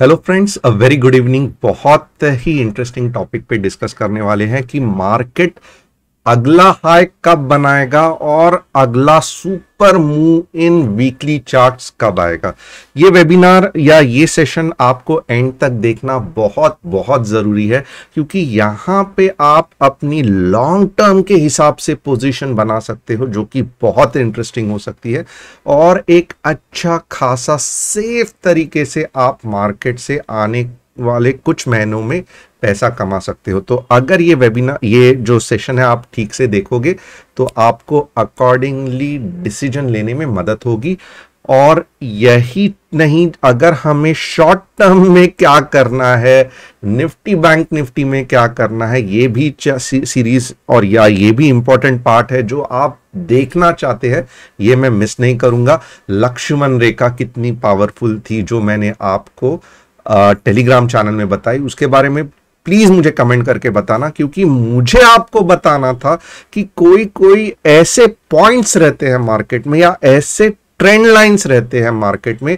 Hello friends uh very good evening बहुत ही interesting topic पे डिस्कस करने वाले हैं कि मार्केट अगला हाई कब बनाएगा और अगला super move in weekly charts कब आएगा ये वेबिनार या ये सेशन आपको एंड तक देखना बहुत बहुत ज़रूरी है क्योंकि यहाँ पे आप अपनी लॉन्ग टर्म के हिसाब से पोजीशन बना सकते हो जो कि बहुत इंटरेस्टिंग हो सकती है और एक अच्छा खासा सेफ तरीके से आप मार्केट से आने वाले कुछ महीनों में पैसा कमा सकते हो तो अगर ये वेबिनार ये जो सेशन है आप ठीक से देखोगे तो आपको अकॉर्डिंगली डिसीजन लेने में मदद होगी और यही नहीं अगर हमें शॉर्ट टर्म में क्या करना है निफ्टी बैंक निफ्टी में क्या करना है ये भी सीरीज और या ये भी इंपॉर्टेंट पार्ट है जो आप देखना चाहते हैं ये मैं मिस नहीं करूंगा लक्ष्मण रेखा कितनी पावरफुल थी जो मैंने आपको टेलीग्राम चैनल में बताई उसके बारे में प्लीज मुझे कमेंट करके बताना क्योंकि मुझे आपको बताना था कि कोई कोई ऐसे पॉइंट्स रहते हैं मार्केट में या ऐसे ट्रेंड लाइंस रहते हैं मार्केट में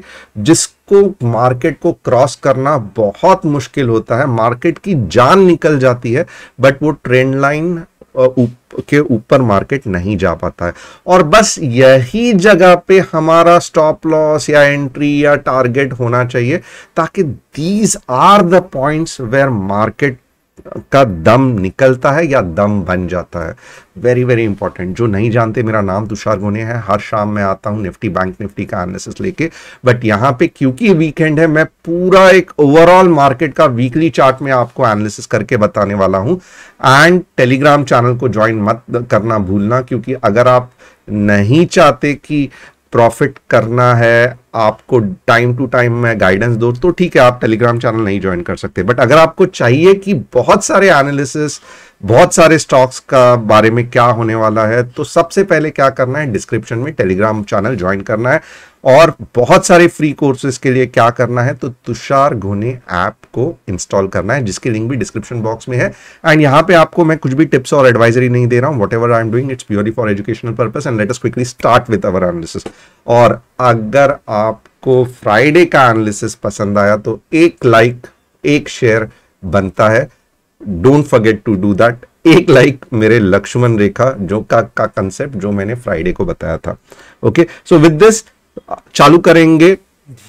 जिसको मार्केट को क्रॉस करना बहुत मुश्किल होता है मार्केट की जान निकल जाती है बट वो ट्रेंड लाइन के ऊपर मार्केट नहीं जा पाता है और बस यही जगह पे हमारा स्टॉप लॉस या एंट्री या टारगेट होना चाहिए ताकि these are the points where market का दम निकलता है या दम बन जाता है वेरी वेरी इंपॉर्टेंट जो नहीं जानते मेरा नाम तुषार गोने है हर शाम मैं आता हूं निफ्टी बैंक निफ्टी का एनालिसिस लेके बट यहां पे क्योंकि वीकेंड है मैं पूरा एक ओवरऑल मार्केट का वीकली चार्ट में आपको एनालिसिस करके बताने वाला हूं एंड टेलीग्राम चैनल को ज्वाइन मत करना भूलना क्योंकि अगर आप नहीं चाहते कि प्रॉफिट करना है आपको टाइम टू टाइम मैं गाइडेंस दो तो ठीक है आप टेलीग्राम चैनल नहीं ज्वाइन कर सकते बट अगर आपको चाहिए कि बहुत सारे एनालिसिस बहुत सारे स्टॉक्स का बारे में क्या होने वाला है तो सबसे पहले क्या करना है डिस्क्रिप्शन में टेलीग्राम चैनल ज्वाइन करना है और बहुत सारे फ्री कोर्सेज के लिए क्या करना है तो तुषार घोने ऐप को इंस्टॉल करना है जिसकी लिंक भी डिस्क्रिप्शन बॉक्स में है एंड यहाँ पे आपको मैं कुछ भी टिप्स और एडवाइजरी नहीं दे रहा हूं whatever I am doing it's purely for educational purpose and let us quickly start with our analysis और अगर आपको फ्राइडे का एनालिसिस पसंद आया तो एक लाइक like, एक शेयर बनता है don't forget to do that एक लाइक मेरे लक्ष्मण रेखा जो का का कंसेप्ट जो मैंने फ्राइडे को बताया था ओके सो विद दिस चालू करेंगे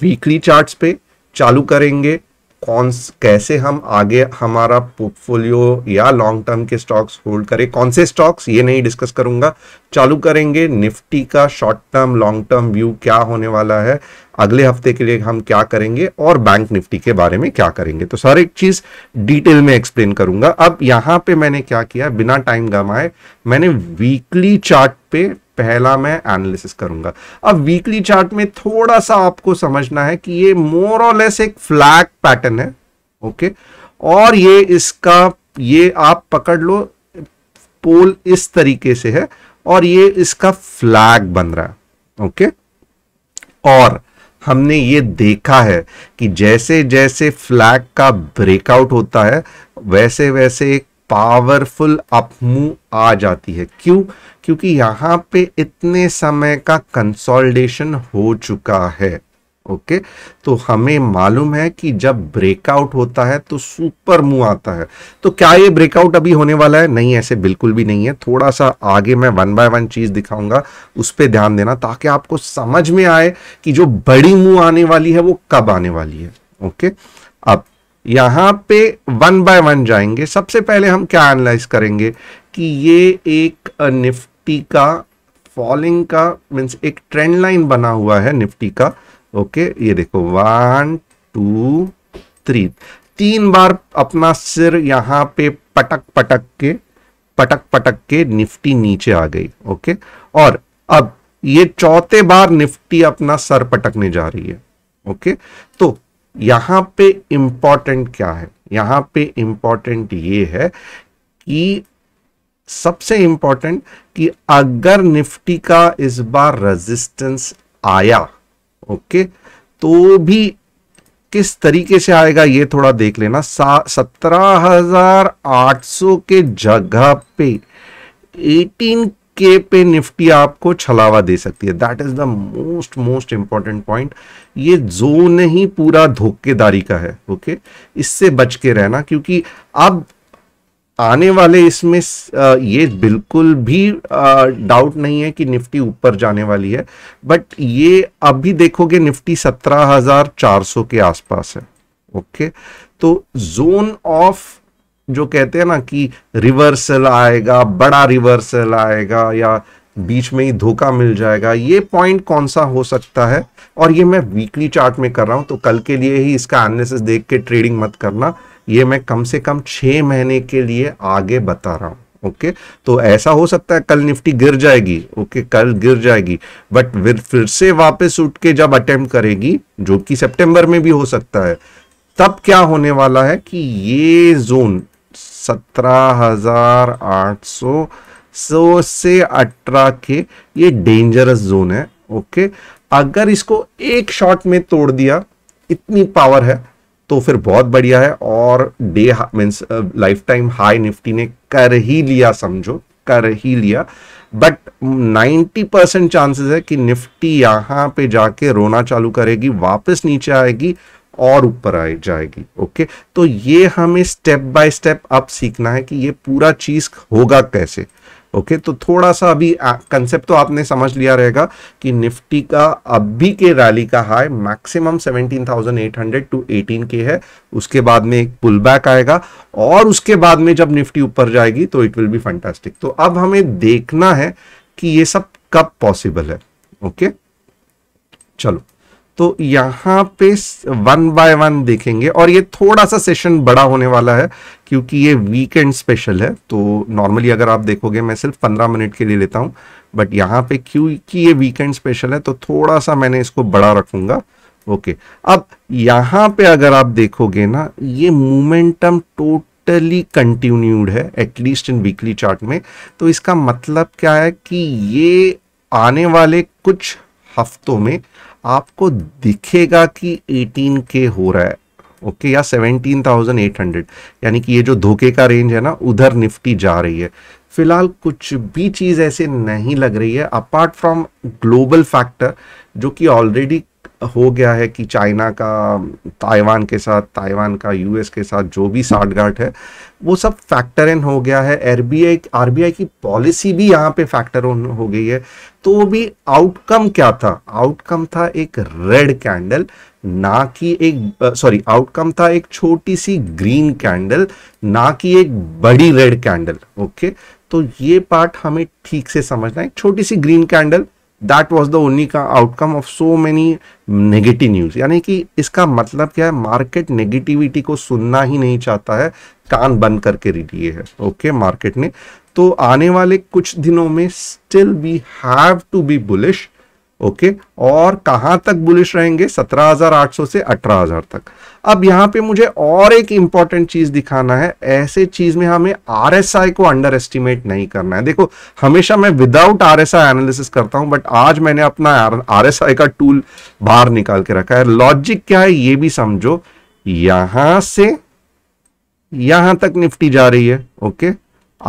वीकली चार्ट्स पे चालू करेंगे कौन कैसे हम आगे हमारा पोर्टफोलियो या लॉन्ग टर्म के स्टॉक्स होल्ड करें कौन से स्टॉक्स ये नहीं डिस्कस करूंगा चालू करेंगे निफ्टी का short term long term view क्या होने वाला है अगले हफ्ते के लिए हम क्या करेंगे और बैंक निफ्टी के बारे में क्या करेंगे तो सर एक चीज डिटेल में एक्सप्लेन करूंगा अब यहां पे मैंने क्या किया बिना टाइम गमाए मैंने वीकली चार्ट पे पहला मैं एनालिसिस करूंगा अब वीकली चार्ट में थोड़ा सा आपको समझना है कि ये मोर और लेस एक फ्लैग पैटर्न है ओके और ये इसका ये आप पकड़ लो पोल इस तरीके से है और ये इसका फ्लैग बन रहा है ओके और हमने ये देखा है कि जैसे जैसे फ्लैग का ब्रेकआउट होता है वैसे वैसे एक पावरफुल अपमूव आ जाती है क्यों क्योंकि यहाँ पे इतने समय का कंसोलिडेशन हो चुका है ओके तो हमें मालूम है कि जब ब्रेकआउट होता है तो सुपर मूव आता है तो क्या ये ब्रेकआउट अभी होने वाला है नहीं ऐसे बिल्कुल भी नहीं है थोड़ा सा आगे मैं वन बाय वन चीज दिखाऊंगा उस पर ध्यान देना ताकि आपको समझ में आए कि जो बड़ी मूव आने वाली है वो कब आने वाली है ओके अब यहां पे वन बाय वन जाएंगे सबसे पहले हम क्या एनालाइज करेंगे कि ये एक निफ्ट निफ्टी का फॉलिंग का मीन्स एक ट्रेंड लाइन बना हुआ है निफ्टी का ओके okay, ये देखो वन टू थ्री तीन बार अपना सिर यहां पे पटक पटक के पटक पटक के निफ्टी नीचे आ गई ओके okay? और अब ये चौथे बार निफ्टी अपना सर पटकने जा रही है ओके okay? तो यहां पे इंपॉर्टेंट क्या है यहां पे इंपॉर्टेंट ये है कि सबसे इंपॉर्टेंट कि अगर निफ्टी का इस बार रेजिस्टेंस आया ओके तो भी किस तरीके से आएगा ये थोड़ा देख लेना सत्रह हजार आठ सौ के जगह पे एटीन के पे निफ्टी आपको छलावा दे सकती है that is the most most important point ये जोन ही पूरा धोखेदारी का है ओके इससे बच के रहना क्योंकि अब आने वाले इसमें ये बिल्कुल भी डाउट नहीं है कि निफ्टी ऊपर जाने वाली है बट ये अभी देखोगे निफ्टी 17,400 के आसपास है ओके तो जोन ऑफ जो कहते हैं ना कि रिवर्सल आएगा बड़ा रिवर्सल आएगा या बीच में ही धोखा मिल जाएगा ये पॉइंट कौन सा हो सकता है और ये मैं वीकली चार्ट में कर रहा हूं तो कल के लिए ही इसका एनालिसिस देख के ट्रेडिंग मत करना ये मैं कम से कम छह महीने के लिए आगे बता रहा हूं ओके तो ऐसा हो सकता है कल निफ्टी गिर जाएगी ओके कल गिर जाएगी बट फिर फिर से वापस उठ के जब अटेम्प्ट करेगी जो कि सितंबर में भी हो सकता है तब क्या होने वाला है कि ये जोन सत्रह हजार आठ सौ सौ से अठारह के ये डेंजरस जोन है ओके अगर इसको एक शॉट में तोड़ दिया इतनी पावर है तो फिर बहुत बढ़िया है और day means life time high Nifty ने कर ही लिया समझो कर ही लिया बट 90 परसेंट चांसेस है कि निफ्टी यहाँ पे जाके रोना चालू करेगी वापस नीचे आएगी और ऊपर आ जाएगी ओके तो ये हमें स्टेप बाय स्टेप अब सीखना है कि ये पूरा चीज होगा कैसे ओके तो थोड़ा सा अभी कंसेप्ट तो आपने समझ लिया रहेगा कि निफ्टी का अभी के रैली का हाई मैक्सिमम 17,800 टू 18 के है उसके बाद में एक पुल बैक आएगा और उसके बाद में जब निफ्टी ऊपर जाएगी तो इट विल बी फैंटास्टिक तो अब हमें देखना है कि ये सब कब पॉसिबल है ओके चलो तो यहाँ पे वन बाय वन देखेंगे और ये थोड़ा सा सेशन बड़ा होने वाला है क्योंकि ये वीकेंड स्पेशल है तो नॉर्मली अगर आप देखोगे मैं सिर्फ पंद्रह मिनट के लिए लेता हूँ बट यहाँ पे क्योंकि ये वीकेंड स्पेशल है तो थोड़ा सा मैंने इसको बड़ा रखूंगा ओके अब यहाँ पे अगर आप देखोगे ना ये मोमेंटम टोट टोटली कंटिन्यूड है एटलीस्ट इन वीकली चार्ट में तो इसका मतलब क्या है कि ये आने वाले कुछ हफ्तों में आपको दिखेगा कि 18 के हो रहा है ओके या 17,800 यानी कि ये जो धोखे का रेंज है ना उधर निफ्टी जा रही है फिलहाल कुछ भी चीज़ ऐसे नहीं लग रही है अपार्ट फ्रॉम ग्लोबल फैक्टर जो कि ऑलरेडी हो गया है कि चाइना का ताइवान के साथ ताइवान का यूएस के साथ जो भी साठगांठ है वो सब फैक्टर इन हो गया है आरबीआई आरबीआई की पॉलिसी भी यहाँ पे फैक्टर ऑन हो गई है तो वो भी आउटकम क्या था आउटकम था एक रेड कैंडल ना कि एक सॉरी आउटकम था एक छोटी सी ग्रीन कैंडल ना कि एक बड़ी रेड कैंडल ओके तो ये पार्ट हमें ठीक से समझना है छोटी सी green candle that was the only का outcome of so many negative news यानी कि इसका मतलब क्या है मार्केट नेगेटिविटी को सुनना ही नहीं चाहता है कान बंद करके रिटी है ओके okay, मार्केट ने तो आने वाले कुछ दिनों में still we have to be bullish okay और कहां तक बुलिश रहेंगे सत्रह हजार आठ सौ से अठारह हजार तक अब यहां पे मुझे और एक इंपॉर्टेंट चीज दिखाना है ऐसे चीज में हमें आर को अंडर एस्टिमेट नहीं करना है देखो हमेशा मैं विदाउट आर एनालिसिस करता हूं बट आज मैंने अपना आर का टूल बाहर निकाल के रखा है लॉजिक क्या है ये भी समझो यहां से यहां तक निफ्टी जा रही है ओके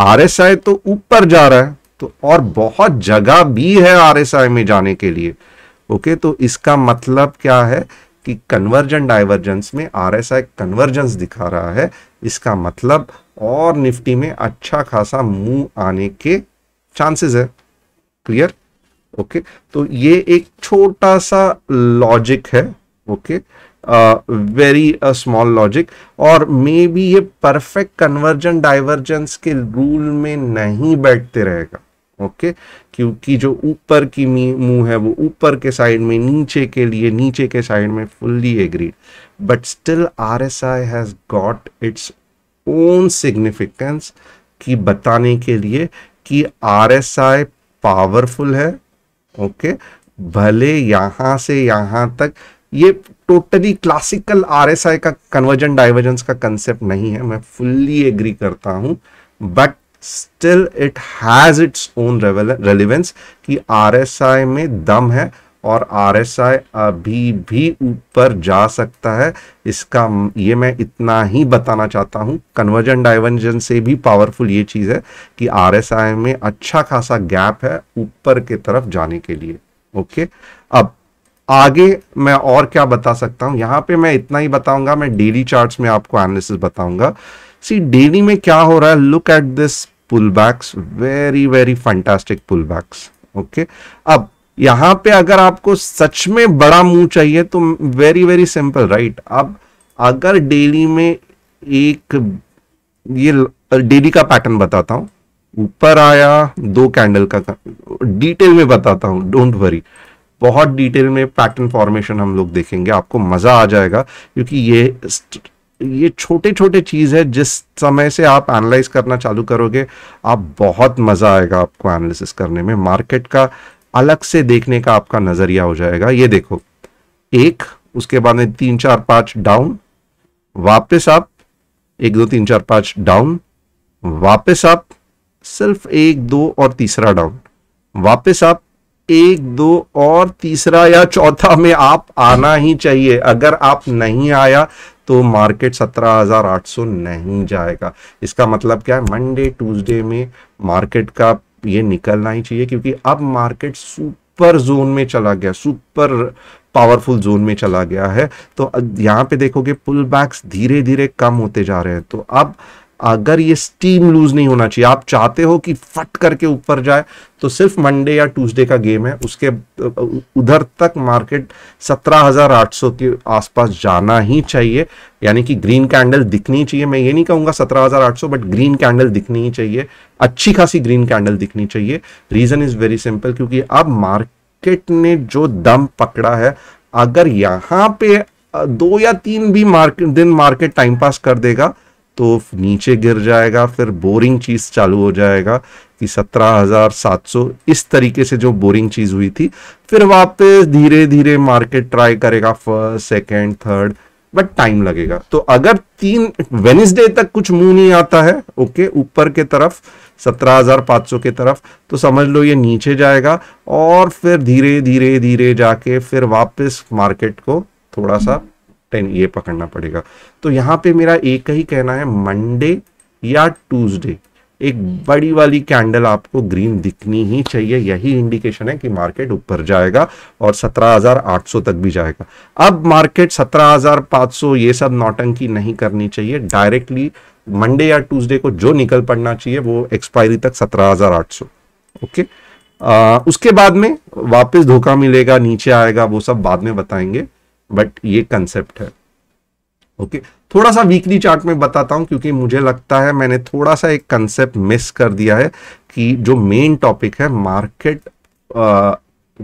आर तो ऊपर जा रहा है तो और बहुत जगह भी है आर में जाने के लिए ओके तो इसका मतलब क्या है कि कन्वर्जन डाइवर्जेंस में आर एस आई कन्वर्जेंस दिखा रहा है इसका मतलब और निफ्टी में अच्छा खासा मूव आने के चांसेस है क्लियर ओके तो ये एक छोटा सा लॉजिक है ओके वेरी स्मॉल लॉजिक और मे बी ये परफेक्ट कन्वर्जन डाइवर्जेंस के रूल में नहीं बैठते रहेगा ओके क्योंकि जो ऊपर की मुंह है वो ऊपर के साइड में नीचे के लिए नीचे के साइड में fully agreed but still R S I has got its own significance की बताने के लिए कि आर एस आई पावरफुल है ओके भले यहां से यहां तक ये totally classical R S I का कन्वर्जन डाइवर्जेंस का कंसेप्ट नहीं है मैं फुल्ली एग्री करता हूं but still it has its own relevance कि आरएसआई में दम है और आरएसआई अभी भी ऊपर जा सकता है इसका ये मैं इतना ही बताना चाहता हूँ कन्वर्जन डाइवर्जन से भी पावरफुल ये चीज़ है कि आरएसआई में अच्छा खासा गैप है ऊपर के तरफ जाने के लिए ओके अब आगे मैं और क्या बता सकता हूँ यहाँ पे मैं इतना ही बताऊंगा मैं डेली चार्ट्स में आपको एनालिसिस बताऊंगा सी डेली में क्या हो रहा है look at this pullbacks very very fantastic pullbacks okay अब यहां पे अगर आपको सच में बड़ा मुंह चाहिए तो वेरी वेरी सिंपल राइट अब अगर डेली में एक ये डेली का पैटर्न बताता हूं ऊपर आया दो कैंडल का डिटेल में बताता हूं डोंट वरी बहुत डिटेल में पैटर्न फॉर्मेशन हम लोग देखेंगे आपको मजा आ जाएगा क्योंकि ये ये छोटे छोटे चीज़ है जिस समय से आप एनालाइज करना चालू करोगे आप बहुत मज़ा आएगा आपको एनालिसिस करने में मार्केट का अलग से देखने का आपका नज़रिया हो जाएगा ये देखो एक उसके बाद में तीन चार पांच डाउन वापस आप एक दो तीन चार पांच डाउन वापस आप सिर्फ एक दो और तीसरा डाउन वापस आप एक दो और तीसरा या चौथा में आप आना ही चाहिए अगर आप नहीं आया तो मार्केट 17,800 नहीं जाएगा इसका मतलब क्या है मंडे ट्यूसडे में मार्केट का ये निकलना ही चाहिए क्योंकि अब मार्केट सुपर जोन में चला गया सुपर पावरफुल जोन में चला गया है तो यहाँ पे देखोगे पुल बैक्स धीरे धीरे कम होते जा रहे हैं तो अब अगर ये स्टीम लूज नहीं होना चाहिए आप चाहते हो कि फट करके ऊपर जाए तो सिर्फ मंडे या ट्यूसडे का गेम है उसके उधर तक मार्केट 17,800 के आसपास जाना ही चाहिए यानी कि ग्रीन कैंडल दिखनी चाहिए मैं ये नहीं कहूंगा 17,800 बट ग्रीन कैंडल दिखनी ही चाहिए अच्छी खासी ग्रीन कैंडल दिखनी चाहिए रीज़न इज़ वेरी सिंपल क्योंकि अब मार्केट ने जो दम पकड़ा है अगर यहाँ पे दो या तीन भी मार्केट दिन मार्केट टाइम पास कर देगा तो नीचे गिर जाएगा फिर बोरिंग चीज़ चालू हो जाएगा कि सत्रह हज़ार सात सौ इस तरीके से जो बोरिंग चीज़ हुई थी फिर वापस धीरे धीरे मार्केट ट्राई करेगा first second third but time लगेगा तो अगर तीन वेनिसडे तक कुछ मुंह नहीं आता है ओके ऊपर के तरफ 17,500 के तरफ तो समझ लो ये नीचे जाएगा और फिर धीरे धीरे धीरे जाके फिर वापस मार्केट को थोड़ा सा टेन ये पकड़ना पड़ेगा तो यहाँ पे मेरा एक ही कहना है मंडे या ट्यूसडे एक बड़ी वाली कैंडल आपको ग्रीन दिखनी ही चाहिए यही इंडिकेशन है कि मार्केट ऊपर जाएगा और 17,800 तक भी जाएगा अब मार्केट 17,500 ये सब नौटंकी नहीं करनी चाहिए डायरेक्टली मंडे या ट्यूसडे को जो निकल पड़ना चाहिए वो एक्सपायरी तक 17,800 ओके आ, उसके बाद में वापस धोखा मिलेगा नीचे आएगा वो सब बाद में बताएंगे बट ये कंसेप्ट है ओके okay. थोड़ा सा वीकली चार्ट में बताता हूं क्योंकि मुझे लगता है मैंने थोड़ा सा एक कंसेप्ट मिस कर दिया है कि जो मेन टॉपिक है मार्केट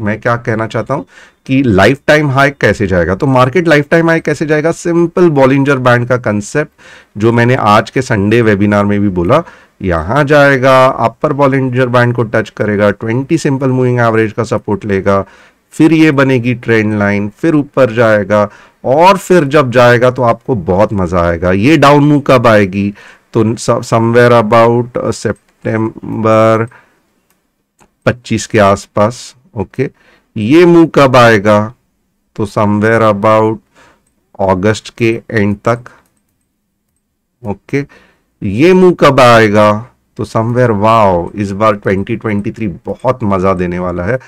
मैं क्या कहना चाहता हूं कि लाइफ टाइम हाई कैसे जाएगा तो मार्केट लाइफ टाइम हाई कैसे जाएगा सिंपल बॉलिंजर बैंड का कंसेप्ट जो मैंने आज के संडे वेबिनार में भी बोला यहां जाएगा अपर बॉलिंजर बैंड को टच करेगा 20 सिंपल मूविंग एवरेज का सपोर्ट लेगा फिर ये बनेगी ट्रेंड लाइन फिर ऊपर जाएगा और फिर जब जाएगा तो आपको बहुत मज़ा आएगा ये डाउन मूव कब आएगी तो समवेयर अबाउट सेप्टेम्बर 25 के आसपास ओके ये मूव कब आएगा तो समवेयर अबाउट अगस्त के एंड तक ओके ये मूव कब आएगा तो समवेयर वाओ इस बार 2023 बहुत मज़ा देने वाला है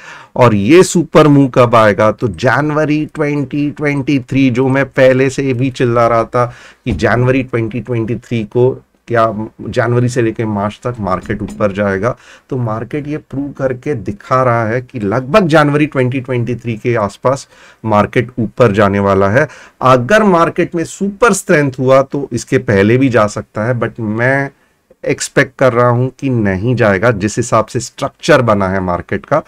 और ये सुपर मूव कब आएगा तो जनवरी 2023 जो मैं पहले से भी चिल्ला रहा था कि जनवरी 2023 को क्या जनवरी से लेकर मार्च तक मार्केट ऊपर जाएगा तो मार्केट ये प्रूव करके दिखा रहा है कि लगभग जनवरी 2023 के आसपास मार्केट ऊपर जाने वाला है अगर मार्केट में सुपर स्ट्रेंथ हुआ तो इसके पहले भी जा सकता है बट मैं एक्सपेक्ट कर रहा हूं कि नहीं जाएगा जिस हिसाब से स्ट्रक्चर बना है मार्केट का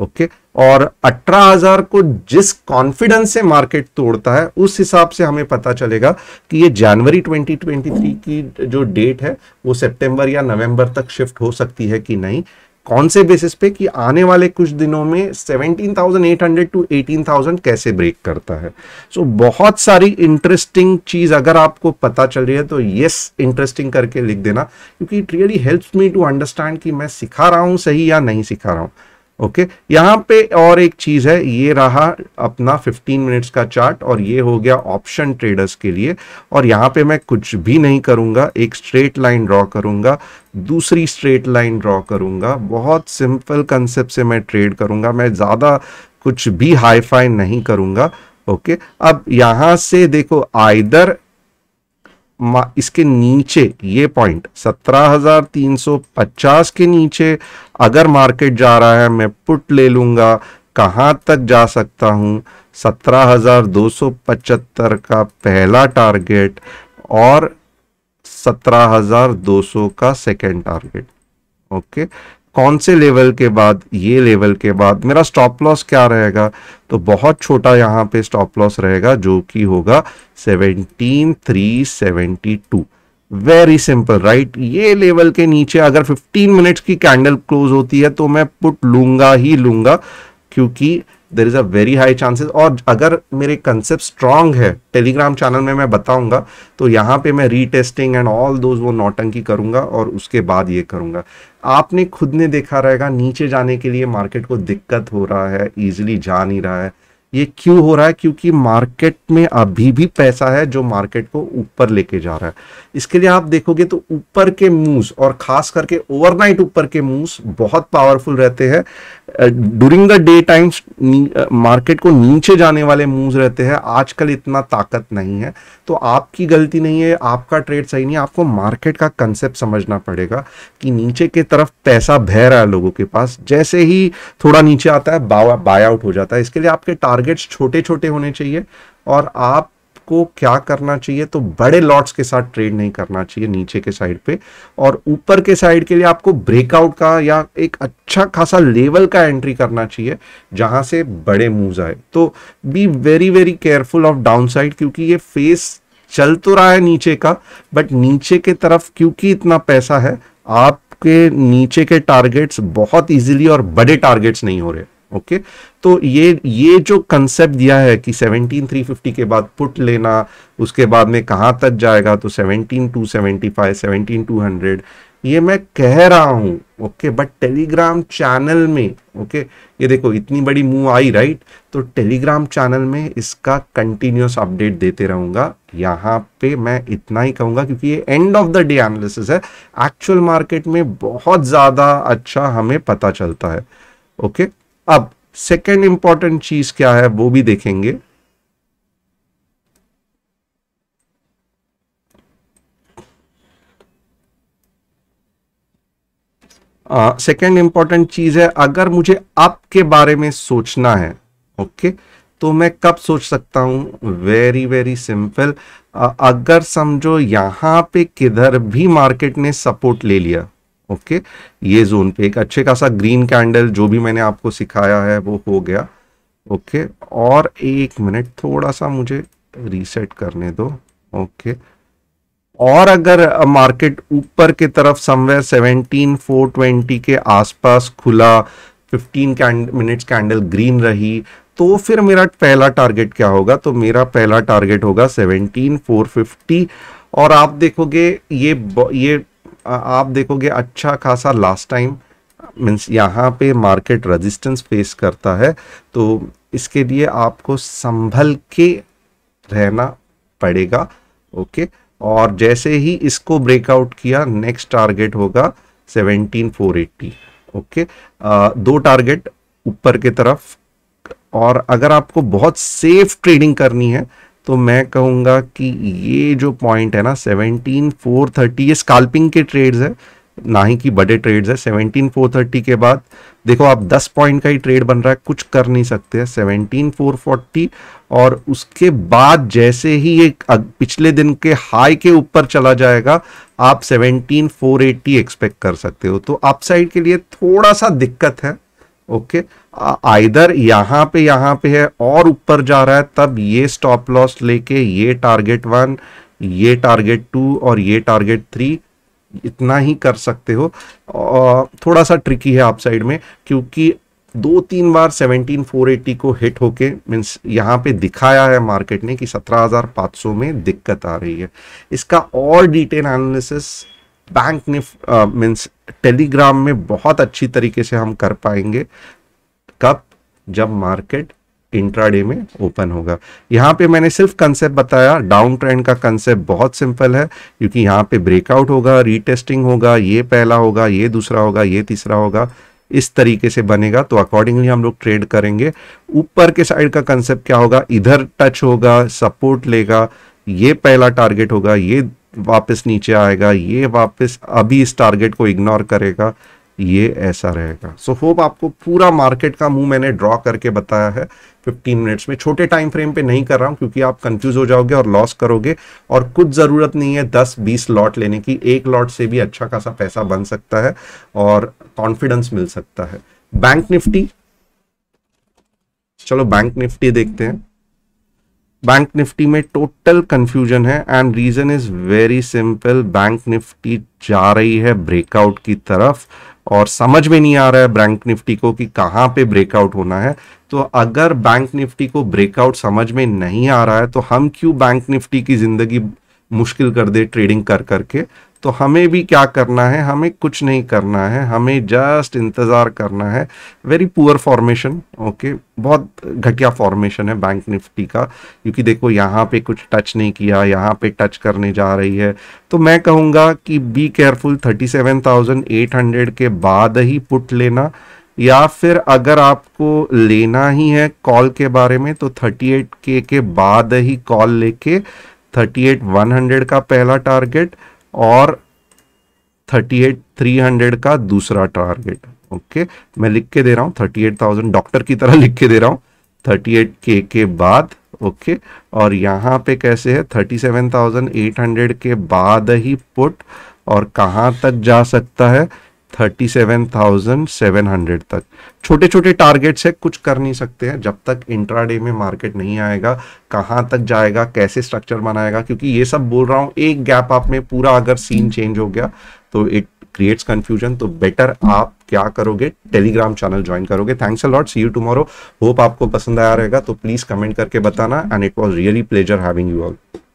ओके और 18,000 को जिस कॉन्फिडेंस से मार्केट तोड़ता है उस हिसाब से हमें पता चलेगा कि ये जनवरी 2023 की जो डेट है वो सितंबर या नवंबर तक शिफ्ट हो सकती है कि नहीं कौन से बेसिस पे कि आने वाले कुछ दिनों में 17,800 टू 18,000 कैसे ब्रेक करता है सो so, बहुत सारी इंटरेस्टिंग चीज अगर आपको पता चल रही है तो यस इंटरेस्टिंग करके लिख देना क्योंकि it really helps me to understand कि मैं सिखा रहा हूँ सही या नहीं सिखा रहा हूँ ओके okay? यहाँ पे और एक चीज है ये रहा अपना 15 मिनट्स का चार्ट और ये हो गया ऑप्शन ट्रेडर्स के लिए और यहाँ पे मैं कुछ भी नहीं करूँगा एक स्ट्रेट लाइन ड्रॉ करूँगा दूसरी स्ट्रेट लाइन ड्रॉ करूँगा बहुत सिंपल कंसेप्ट से मैं ट्रेड करूंगा मैं ज़्यादा कुछ भी हाई फाई नहीं करूँगा ओके okay? अब यहाँ से देखो आइदर इसके नीचे ये पॉइंट 17,350 के नीचे अगर मार्केट जा रहा है मैं पुट ले लूंगा कहाँ तक जा सकता हूँ 17,275 का पहला टारगेट और 17,200 का सेकेंड टारगेट ओके कौन से लेवल के बाद ये लेवल के बाद मेरा स्टॉप लॉस क्या रहेगा तो बहुत छोटा यहाँ पे स्टॉप लॉस रहेगा जो कि होगा seventeen three seventy two very simple right ये लेवल के नीचे अगर 15 मिनट्स की कैंडल क्लोज होती है तो मैं पुट लूंगा ही लूंगा क्योंकि there is a very high chances और अगर मेरे कंसेप्ट स्ट्रांग है टेलीग्राम चैनल में मैं बताऊंगा तो यहाँ पे मैं रीटेस्टिंग एंड ऑल दोज वो नोटंकी करूंगा और उसके बाद ये करूंगा आपने खुद ने देखा रहेगा नीचे जाने के लिए मार्केट को दिक्कत हो रहा है ईजिली जा नहीं रहा है ये क्यों हो रहा है क्योंकि मार्केट में अभी भी पैसा है जो मार्केट को ऊपर लेके जा रहा है इसके लिए आप देखोगे तो ऊपर के मूव्स और खास करके ओवरनाइट ऊपर के मूव्स बहुत पावरफुल रहते हैं during the day times market को नीचे जाने वाले मूव्स रहते हैं आजकल इतना ताकत नहीं है तो आपकी गलती नहीं है आपका ट्रेड सही नहीं है आपको मार्केट का कंसेप्ट समझना पड़ेगा कि नीचे के तरफ पैसा बह रहा है लोगों के पास जैसे ही थोड़ा नीचे आता है बाय आउट हो जाता है इसके लिए आपके टारगेट्स छोटे छोटे होने चाहिए और आप आपको क्या करना चाहिए तो बड़े लॉट्स के साथ ट्रेड नहीं करना चाहिए नीचे के साइड पे और ऊपर के साइड के लिए आपको ब्रेकआउट का या एक अच्छा खासा लेवल का एंट्री करना चाहिए जहां से बड़े मूव्स आए तो be very very careful of down side क्योंकि ये फेस चल तो रहा है नीचे का बट नीचे के तरफ क्योंकि इतना पैसा है आपके नीचे के टारगेट्स बहुत इजीली और बड़े टारगेट्स नहीं हो रहे ओके तो ये ये जो कंसेप्ट दिया है कि 17350 के बाद पुट लेना उसके बाद में कहाँ तक जाएगा तो 17275 17200 ये मैं कह रहा हूं ओके बट टेलीग्राम चैनल में ओके ये देखो इतनी बड़ी मूव आई राइट तो टेलीग्राम चैनल में इसका कंटिन्यूस अपडेट देते रहूंगा यहाँ पे मैं इतना ही कहूँगा क्योंकि ये end of the day analysis है एक्चुअल मार्केट में बहुत ज़्यादा अच्छा हमें पता चलता है ओके अब सेकेंड इंपॉर्टेंट चीज क्या है वो भी देखेंगे सेकेंड इंपॉर्टेंट चीज है अगर मुझे आपके बारे में सोचना है ओके okay? तो मैं कब सोच सकता हूं वेरी वेरी सिंपल अगर समझो यहां पे किधर भी मार्केट ने सपोर्ट ले लिया ओके ये जोन पे एक अच्छे खासा ग्रीन कैंडल जो भी मैंने आपको सिखाया है वो हो गया ओके और एक मिनट थोड़ा सा मुझे रीसेट करने दो ओके और अगर मार्केट ऊपर की तरफ समवेयर 17420 के आसपास खुला 15 कैंड मिनट्स कैंडल ग्रीन रही तो फिर मेरा पहला टारगेट क्या होगा तो मेरा पहला टारगेट होगा 17450 और आप देखोगे ये ये आप देखोगे अच्छा खासा लास्ट टाइम मीन्स यहाँ पे मार्केट रेजिस्टेंस फेस करता है तो इसके लिए आपको संभल के रहना पड़ेगा ओके और जैसे ही इसको ब्रेकआउट किया नेक्स्ट टारगेट होगा 17480 ओके आ, दो टारगेट ऊपर की तरफ और अगर आपको बहुत सेफ ट्रेडिंग करनी है तो मैं कहूँगा कि ये जो पॉइंट है ना सेवनटीन फोर थर्टी ये स्काल्पिंग के ट्रेड्स है ना ही कि बड़े ट्रेड्स है सेवनटीन फोर थर्टी के बाद देखो आप दस पॉइंट का ही ट्रेड बन रहा है कुछ कर नहीं सकते हैं सेवनटीन फोर फोर्टी और उसके बाद जैसे ही ये पिछले दिन के हाई के ऊपर चला जाएगा आप सेवनटीन फोर एट्टी एक्सपेक्ट कर सकते हो तो अपसाइड के लिए थोड़ा सा दिक्कत है ओके आइधर यहाँ पे यहाँ पे है और ऊपर जा रहा है तब ये स्टॉप लॉस लेके ये टारगेट वन ये टारगेट टू और ये टारगेट थ्री इतना ही कर सकते हो थोड़ा सा ट्रिकी है आप साइड में क्योंकि दो तीन बार 17480 को हिट होके मीन्स यहाँ पे दिखाया है मार्केट ने कि 17,500 में दिक्कत आ रही है इसका और detail analysis bank Nifty means Telegram में बहुत अच्छी तरीके से हम कर पाएंगे कब जब मार्केट इंट्राडे में ओपन होगा यहाँ पे मैंने सिर्फ कंसेप्ट बताया डाउन ट्रेंड का कंसेप्ट बहुत सिंपल है क्योंकि यहाँ पे ब्रेकआउट होगा रीटेस्टिंग होगा ये पहला होगा ये दूसरा होगा ये तीसरा होगा इस तरीके से बनेगा तो अकॉर्डिंगली हम लोग ट्रेड करेंगे ऊपर के साइड का कंसेप्ट क्या होगा इधर टच होगा सपोर्ट लेगा ये पहला टारगेट होगा ये वापस नीचे आएगा ये वापस अभी इस टारगेट को इग्नोर करेगा ये ऐसा रहेगा सो so, होप आपको पूरा मार्केट का मुंह मैंने ड्रॉ करके बताया है 15 मिनट्स में छोटे टाइम फ्रेम पे नहीं कर रहा हूं क्योंकि आप कंफ्यूज हो जाओगे और लॉस करोगे और कुछ ज़रूरत नहीं है 10-20 लॉट लेने की एक लॉट से भी अच्छा खासा पैसा बन सकता है और कॉन्फिडेंस मिल सकता है बैंक निफ्टी चलो बैंक निफ्टी देखते हैं बैंक निफ्टी में टोटल कंफ्यूजन है and reason is very simple bank Nifty जा रही है ब्रेकआउट की तरफ और समझ में नहीं आ रहा है बैंक निफ्टी को कि कहाँ पे ब्रेकआउट होना है तो अगर बैंक निफ्टी को ब्रेकआउट समझ में नहीं आ रहा है तो हम क्यों बैंक निफ्टी की जिंदगी मुश्किल कर दे ट्रेडिंग कर करके तो हमें भी क्या करना है हमें कुछ नहीं करना है हमें जस्ट इंतज़ार करना है वेरी पुअर फॉर्मेशन ओके बहुत घटिया फॉर्मेशन है बैंक निफ्टी का क्योंकि देखो यहाँ पे कुछ टच नहीं किया यहाँ पे टच करने जा रही है तो मैं कहूँगा कि बी केयरफुल 37,800 के बाद ही पुट लेना या फिर अगर आपको लेना ही है कॉल के बारे में तो थर्टी के के बाद ही कॉल लेके थर्टी का पहला टारगेट और 38 300 का दूसरा टारगेट ओके मैं लिख के दे रहा हूँ 38,000 डॉक्टर की तरह लिख के दे रहा हूँ 38 के के बाद ओके और यहाँ पे कैसे है 37,800 के बाद ही पुट और कहाँ तक जा सकता है 37,700 तक छोटे छोटे टारगेट्स है कुछ कर नहीं सकते हैं जब तक इंट्राडे में मार्केट नहीं आएगा कहां तक जाएगा कैसे स्ट्रक्चर बनाएगा क्योंकि ये सब बोल रहा हूँ एक गैप आप में पूरा अगर सीन चेंज हो गया तो इट क्रिएट्स कंफ्यूजन तो बेटर आप क्या करोगे टेलीग्राम चैनल ज्वाइन करोगे thanks a lot see you tomorrow hope आपको पसंद आया रहेगा तो प्लीज कमेंट करके बताना and it was really pleasure having you all